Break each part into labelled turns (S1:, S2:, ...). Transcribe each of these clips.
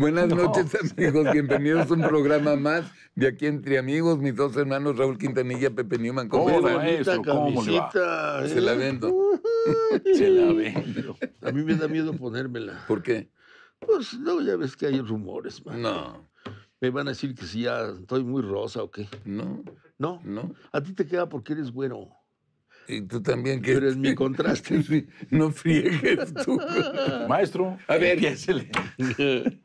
S1: Buenas noches amigos, bienvenidos a un programa más de aquí entre amigos, mis dos hermanos Raúl Quintanilla, Pepe Newman. ¿Cómo, ¿Cómo maestro, ¿Cómo le va? Se la ¿eh? vendo. Se la vendo.
S2: A mí me da miedo ponérmela. ¿Por qué? Pues no, ya ves que hay rumores. Man. No. Me van a decir que si ya estoy muy rosa o qué. No. No. No. A ti te queda porque eres bueno. Y tú también que. Pero es mi contraste.
S1: no friegues tú. Maestro. A ver. Sí.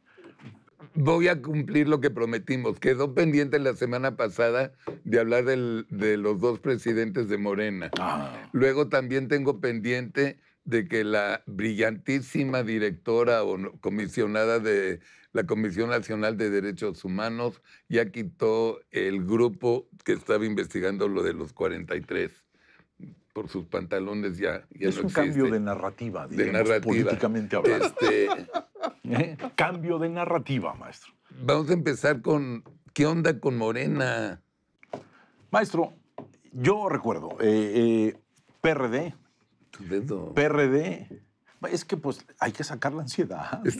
S1: voy a cumplir lo que prometimos. Quedó pendiente la semana pasada de hablar de los dos presidentes de Morena. Ah. Luego también tengo pendiente de que la brillantísima directora o comisionada de la Comisión Nacional de Derechos Humanos ya quitó el grupo que estaba investigando lo de los 43. Por sus pantalones ya, ya es un cambio de
S3: narrativa, digamos, de narrativa. políticamente hablando. Este,
S1: Cambio de narrativa, maestro. Vamos a empezar con qué onda con Morena. Maestro,
S3: yo recuerdo, eh, eh, PRD, PRD, pues es que pues hay que sacar la ansiedad. Es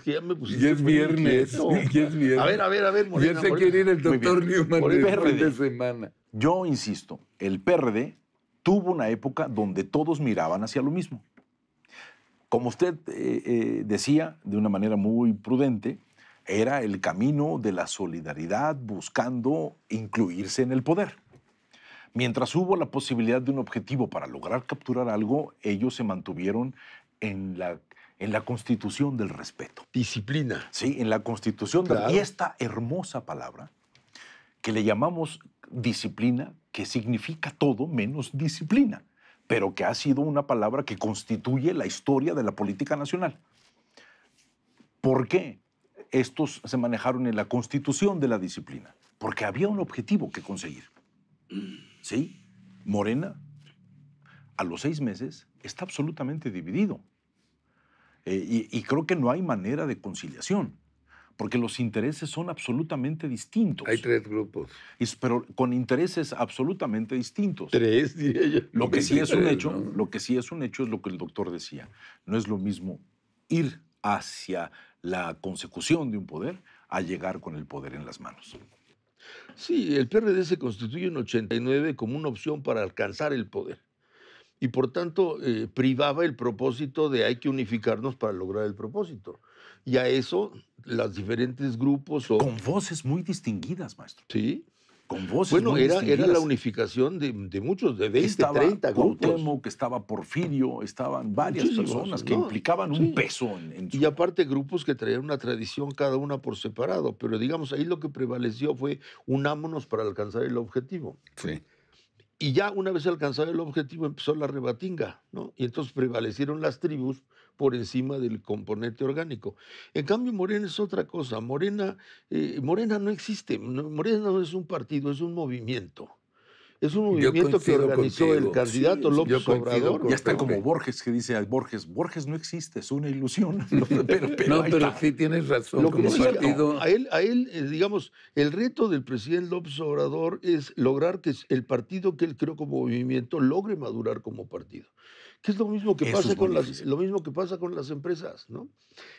S3: que ya me pusiste. Y es viernes. viernes. A ver, a ver, a ver, Morena. Ya se quiere ir el doctor Newman PRD. de semana. Yo insisto, el PRD tuvo una época donde todos miraban hacia lo mismo. Como usted eh, eh, decía, de una manera muy prudente, era el camino de la solidaridad buscando incluirse en el poder. Mientras hubo la posibilidad de un objetivo para lograr capturar algo, ellos se mantuvieron en la, en la constitución del respeto. Disciplina. Sí, en la constitución Y esta hermosa palabra que le llamamos disciplina, que significa todo menos disciplina pero que ha sido una palabra que constituye la historia de la política nacional. ¿Por qué estos se manejaron en la constitución de la disciplina? Porque había un objetivo que conseguir. ¿Sí? Morena, a los seis meses, está absolutamente dividido. Eh, y creo que no hay manera de conciliación porque los intereses son absolutamente distintos. Hay tres grupos. pero con intereses absolutamente distintos. Tres, diría yo. Lo que sí es un hecho, lo que sí es un hecho es lo que el doctor decía. No es lo mismo ir hacia la consecución de un poder a llegar con el poder en las manos. Sí, el PRD se constituye en 89
S2: como una opción para alcanzar el poder y por tanto eh, privaba el propósito de hay que unificarnos para lograr el propósito. Y a eso, los diferentes
S3: grupos... Con voces muy distinguidas, maestro. Sí. Con voces bueno, muy era, era la unificación de, muchos, de 20, estaba 30 grupos. que estaba Porfirio, estaban varias personas que
S2: implicaban un peso en, Y aparte grupos que traían una tradición cada una por separado, pero digamos, ahí lo que prevaleció fue unámonos para alcanzar el objetivo. Sí. Y ya una vez alcanzado el objetivo empezó la rebatinga, ¿no? Y entonces prevalecieron las tribus por encima del componente orgánico. En cambio, Morena es otra cosa. Morena, eh, Morena no existe. Morena no es un partido, es un movimiento. Es
S3: un movimiento que organizó el candidato López Obrador. Ya está como Borges que dice, Borges, Borges no existe, es una ilusión. No, pero, sí tienes razón. a,
S2: él, a él, eh, digamos, el reto del presidente López Obrador es lograr que el partido que él creó como movimiento logre madurar como partido que es lo mismo que, pasa con las, lo mismo que pasa con las empresas, ¿no?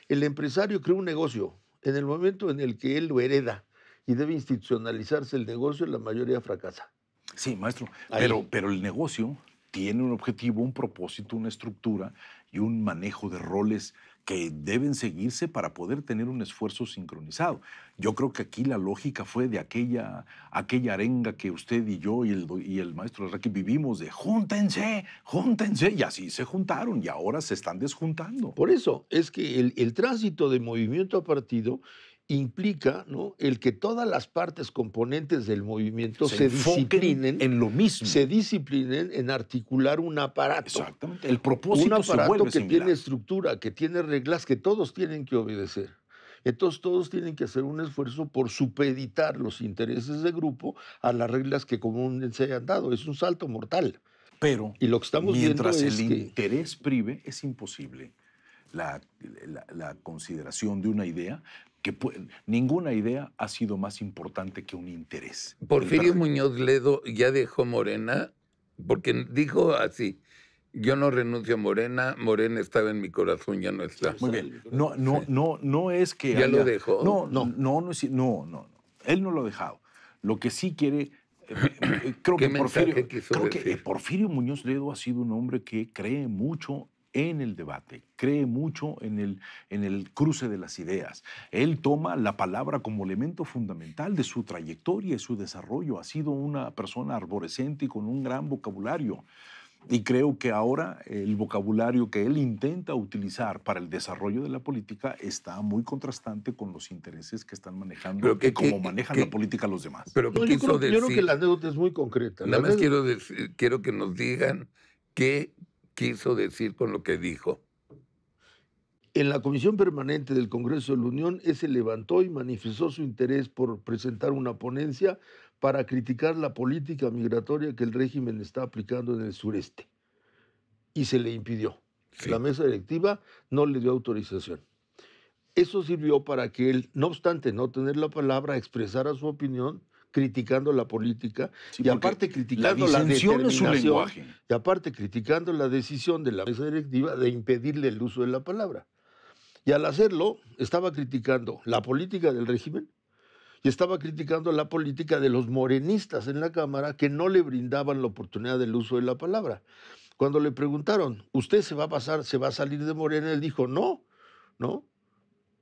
S2: El empresario crea un negocio en el momento en el que él lo hereda y debe institucionalizarse el negocio, la mayoría fracasa.
S3: Sí, maestro, pero, pero el negocio tiene un objetivo, un propósito, una estructura y un manejo de roles que deben seguirse para poder tener un esfuerzo sincronizado. Yo creo que aquí la lógica fue de aquella, aquella arenga que usted y yo y el, y el maestro Raquel vivimos de júntense, júntense, y así se juntaron y ahora se están desjuntando. Por eso es que el, el tránsito de movimiento a partido
S2: implica ¿no? el que todas las partes componentes del movimiento se, disciplinen en lo mismo. Se disciplinen en articular un aparato. Exactamente.
S3: El propósito Un aparato que tiene
S2: estructura, que tiene reglas que todos tienen que obedecer. Entonces todos tienen que hacer un esfuerzo por supeditar los intereses de grupo a las reglas que comúnmente se hayan
S3: dado. Es un salto mortal. Pero
S2: y lo que estamos mientras viendo es el
S3: interés prive, es imposible la, consideración de una idea, que ninguna idea ha sido más importante que un interés. Porfirio
S1: Muñoz Ledo ya dejó Morena porque dijo así, yo no renuncio a Morena, Morena estaba en mi corazón, ya no está. Muy bien.
S3: No, no, no, no es que. Ya lo dejó. No, no, no, no, no, no, Él no lo ha dejado. Lo que sí quiere. Eh, eh, creo, que, Porfirio, creo que Porfirio Muñoz Ledo ha sido un hombre que cree mucho en el debate, cree mucho en el, en el cruce de las ideas. Él toma la palabra como elemento fundamental de su trayectoria y su desarrollo. Ha sido una persona arborescente y con un gran vocabulario. Y creo que ahora el vocabulario que él intenta utilizar para el desarrollo de la política está muy contrastante con los intereses que están manejando y que, como manejan la política los demás. Pero yo, creo, decir, yo, creo, que la
S2: anécdota es muy concreta. Nada más quiero,
S1: quiero que nos digan qué quiso decir con lo que dijo?
S2: En la Comisión Permanente del Congreso de la Unión, se levantó y manifestó su interés por presentar una ponencia para criticar la política migratoria que el régimen está aplicando en el sureste. Y se le impidió. La mesa directiva no le dio autorización. Eso sirvió para que él, no obstante no tener la palabra, expresara su opinión criticando la política y aparte criticando la, y aparte criticando la decisión de la mesa directiva de impedirle el uso de la palabra. Y al hacerlo estaba criticando la política del régimen y estaba criticando la política de los morenistas en la Cámara que no le brindaban la oportunidad del uso de la palabra. Cuando le preguntaron, ¿usted se va a pasar, se va a salir de Morena? Él dijo, no, ¿no?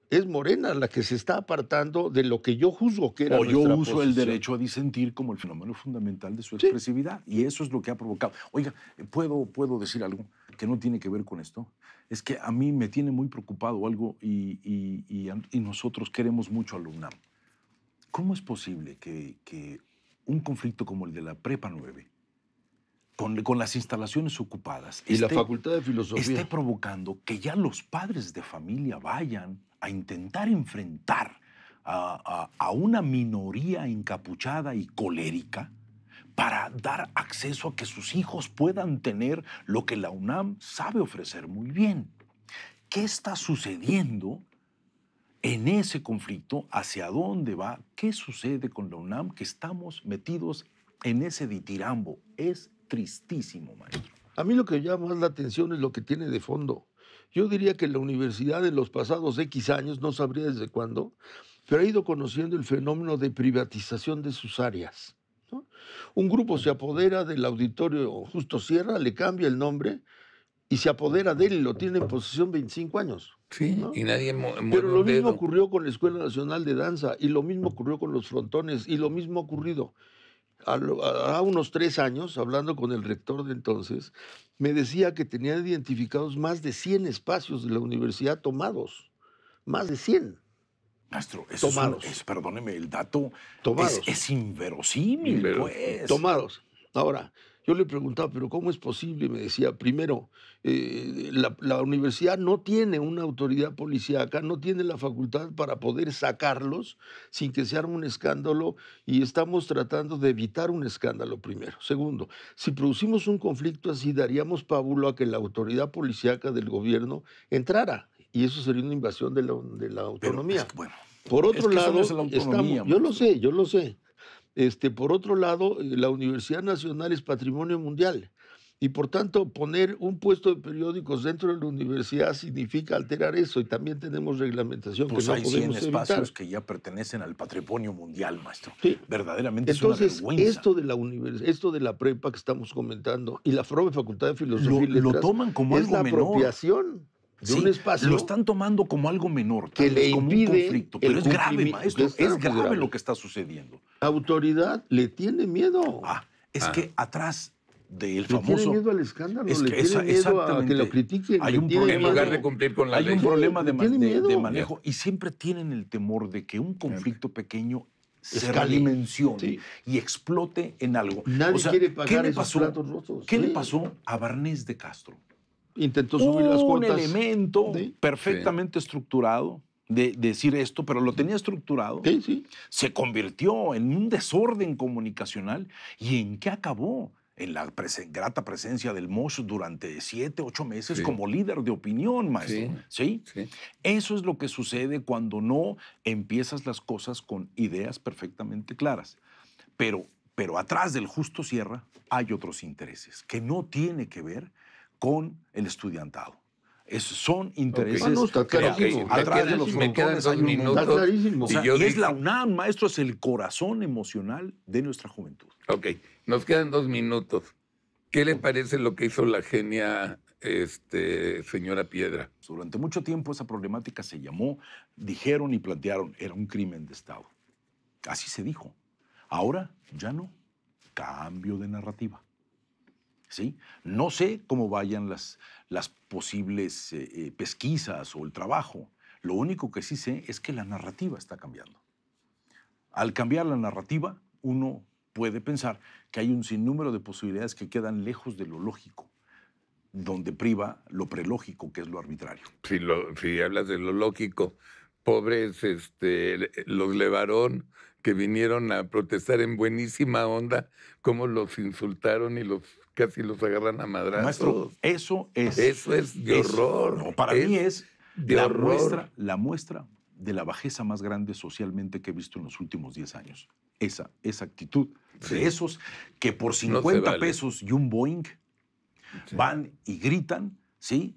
S2: es Morena la que se está apartando de lo que yo juzgo que era. O yo uso el derecho
S3: a disentir como el fenómeno fundamental de su expresividad. Y eso es lo que ha provocado. Oiga, ¿puedo, ¿puedo decir algo que no tiene que ver con esto? Es que a mí me tiene muy preocupado algo y, y, nosotros queremos mucho al UNAM. ¿Cómo es posible que, un conflicto como el de la Prepa 9, con, con las instalaciones ocupadas, y la Facultad de Filosofía. esté provocando que ya los padres de familia vayan a intentar enfrentar a, una minoría encapuchada y colérica para dar acceso a que sus hijos puedan tener lo que la UNAM sabe ofrecer muy bien. ¿Qué está sucediendo en ese conflicto? ¿Hacia dónde va? ¿Qué sucede con la UNAM? Que estamos metidos en ese ditirambo. Es tristísimo, maestro. A mí lo que llama más la atención es lo que tiene de fondo.
S2: Yo diría que la universidad en los pasados X años, no sabría desde cuándo, pero ha ido conociendo el fenómeno de privatización de sus áreas. Un grupo se apodera del auditorio Justo Sierra, le cambia el nombre y se apodera de él y lo tiene en posesión 25 años. Sí, y nadie Pero lo mismo ocurrió con la Escuela Nacional de Danza y lo mismo ocurrió con los frontones y lo mismo ha ocurrido. Hace unos tres años, hablando con el rector de entonces, me decía que tenían identificados más de 100 espacios de la universidad tomados. Más de 100. Castro, tomados. Es, perdóneme el dato. Es,
S3: inverosímil, pues.
S2: Tomados. Ahora, yo le preguntaba, pero ¿cómo es posible? me decía, primero, eh, la, universidad no tiene una autoridad policíaca, no tiene la facultad para poder sacarlos sin que se arme un escándalo y estamos tratando de evitar un escándalo primero. Segundo, si producimos un conflicto así, daríamos pábulo a que la autoridad policíaca del gobierno entrara y eso sería una invasión de la, autonomía. por otro lado, yo lo sé, yo lo sé. Este, por otro lado, eh, la Universidad Nacional es patrimonio mundial y por tanto poner un puesto de periódicos dentro de la universidad significa alterar eso y también tenemos reglamentación que hay pues no podemos 100 espacios
S3: que ya pertenecen al patrimonio mundial, maestro. Verdaderamente Entonces, es una vergüenza. Esto
S2: de la esto de la prepa que estamos comentando y la Facultad de Filosofía lo, y Letras, toman como es la apropiación
S3: lo están tomando como algo menor, que le como un conflicto. Pero es grave, maestro. Es, grave, lo que está sucediendo. La autoridad le tiene miedo. Ah, es ah. que atrás del famoso. Le tiene miedo al escándalo, es que le tiene miedo a que lo critiquen. Hay un problema, de cumplir con la un problema de, manejo y siempre tienen el temor de que un conflicto pequeño se redimensione y explote en algo. Nadie quiere pagar ¿qué le pasó, esos platos rotos. ¿Qué le pasó a Barnés de Castro? intentó subir las cuotas. Un elemento perfectamente estructurado de decir esto, pero lo tenía estructurado. Se convirtió en un desorden comunicacional. ¿Y en qué acabó? En la grata presencia del Mosh durante siete, ocho meses como líder de opinión, maestro. ¿Sí? Eso es lo que sucede cuando no empiezas las cosas con ideas perfectamente claras. Pero pero atrás del justo cierra hay otros intereses que no tiene que ver con el estudiantado. Es, son intereses ah, está me quedan dos minutos. y, es la UNAM, maestro, es el corazón emocional de nuestra juventud.
S1: Ok, nos quedan dos minutos. ¿Qué le parece lo que hizo la genia este, señora
S3: Piedra? Durante mucho tiempo esa problemática se llamó, dijeron y plantearon, era un crimen de Estado. Así se dijo. Ahora ya no. Cambio de narrativa. No sé cómo vayan las, posibles eh, eh, pesquisas o el trabajo. Lo único que sí sé es que la narrativa está cambiando. Al cambiar la narrativa, uno puede pensar que hay un sinnúmero de posibilidades que quedan lejos de lo lógico, donde priva lo prelógico, que es lo arbitrario.
S1: Si, hablas de lo lógico, pobres este, los Levarón que vinieron a protestar en buenísima onda, cómo los insultaron y los casi los agarran a madrazos. Maestro, eso es. Eso es de horror. para
S3: mí es la muestra, la muestra de la bajeza más grande socialmente que he visto en los últimos 10 años. Esa, esa actitud de esos que por 50 pesos y un Boeing van y gritan, ¿sí?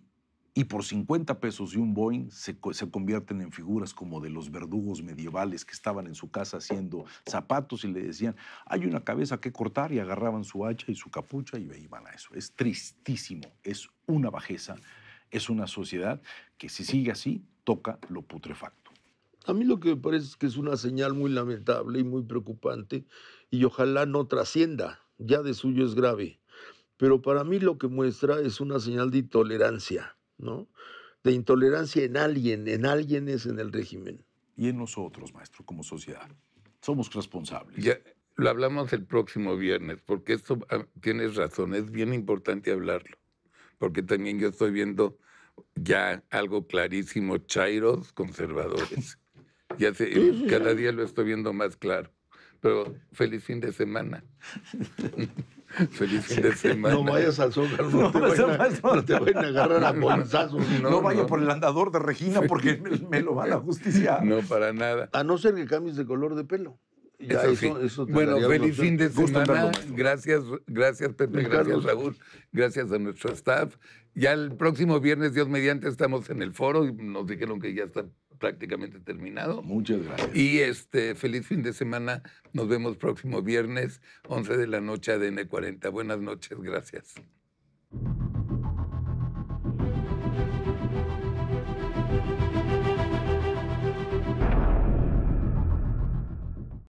S3: y por 50 pesos de un Boeing se, se, convierten en figuras como de los verdugos medievales que estaban en su casa haciendo zapatos y le decían, hay una cabeza que cortar y agarraban su hacha y su capucha y iban a eso. Es tristísimo, es una bajeza, es una sociedad que si sigue así toca lo putrefacto. A mí lo que me parece es que es una
S2: señal muy lamentable y muy preocupante y ojalá no trascienda, ya de suyo es grave. Pero para mí lo que muestra es una señal de intolerancia ¿no? De intolerancia en alguien, en alguien es en el régimen. Y en nosotros, maestro, como
S3: sociedad. Somos responsables.
S1: Ya, lo hablamos el próximo viernes, porque esto ah, tienes razón, es bien importante hablarlo. Porque también yo estoy viendo ya algo clarísimo, chairos conservadores. cada día lo estoy viendo más claro. Pero feliz fin de semana. Feliz fin de semana. No vayas al Zócalo, no, te, vayan, a, a agarrar a bolsazos. No, no por el andador de Regina porque me, lo va la justicia. No, para nada. A no ser que cambies de color de pelo. eso, bueno, feliz fin de semana. Gracias, gracias Pepe, gracias Raúl, gracias a nuestro staff. Ya el próximo viernes, Dios mediante, estamos en el foro y nos dijeron que ya están prácticamente terminado.
S3: Muchas gracias.
S1: Y este, feliz fin de semana. Nos vemos próximo viernes, 11 de la noche, ADN 40. Buenas noches, gracias.